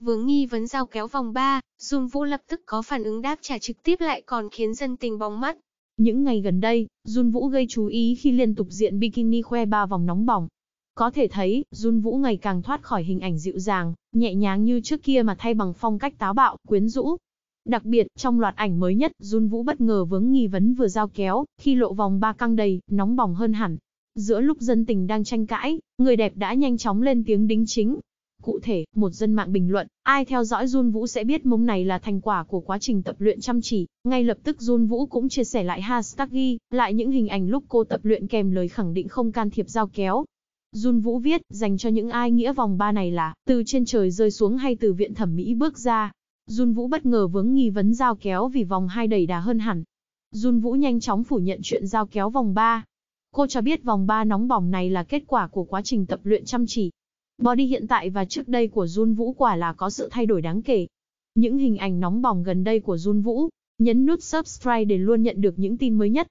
Vướng nghi vấn giao kéo vòng ba, Dung Vũ lập tức có phản ứng đáp trả trực tiếp lại còn khiến dân tình bóng mắt. Những ngày gần đây, Jun Vũ gây chú ý khi liên tục diện bikini khoe ba vòng nóng bỏng. Có thể thấy, Jun Vũ ngày càng thoát khỏi hình ảnh dịu dàng, nhẹ nhàng như trước kia mà thay bằng phong cách táo bạo, quyến rũ. Đặc biệt, trong loạt ảnh mới nhất, Jun Vũ bất ngờ vướng nghi vấn vừa giao kéo, khi lộ vòng ba căng đầy, nóng bỏng hơn hẳn. Giữa lúc dân tình đang tranh cãi, người đẹp đã nhanh chóng lên tiếng đính chính, Cụ thể, một dân mạng bình luận, ai theo dõi Jun Vũ sẽ biết mông này là thành quả của quá trình tập luyện chăm chỉ. Ngay lập tức Jun Vũ cũng chia sẻ lại hashtag ghi, lại những hình ảnh lúc cô tập luyện kèm lời khẳng định không can thiệp giao kéo. Jun Vũ viết, dành cho những ai nghĩa vòng ba này là, từ trên trời rơi xuống hay từ viện thẩm mỹ bước ra. Jun Vũ bất ngờ vướng nghi vấn giao kéo vì vòng hai đầy đà hơn hẳn. Jun Vũ nhanh chóng phủ nhận chuyện giao kéo vòng ba. Cô cho biết vòng ba nóng bỏng này là kết quả của quá trình tập luyện chăm chỉ, Body hiện tại và trước đây của Jun Vũ quả là có sự thay đổi đáng kể. Những hình ảnh nóng bỏng gần đây của Jun Vũ, nhấn nút subscribe để luôn nhận được những tin mới nhất.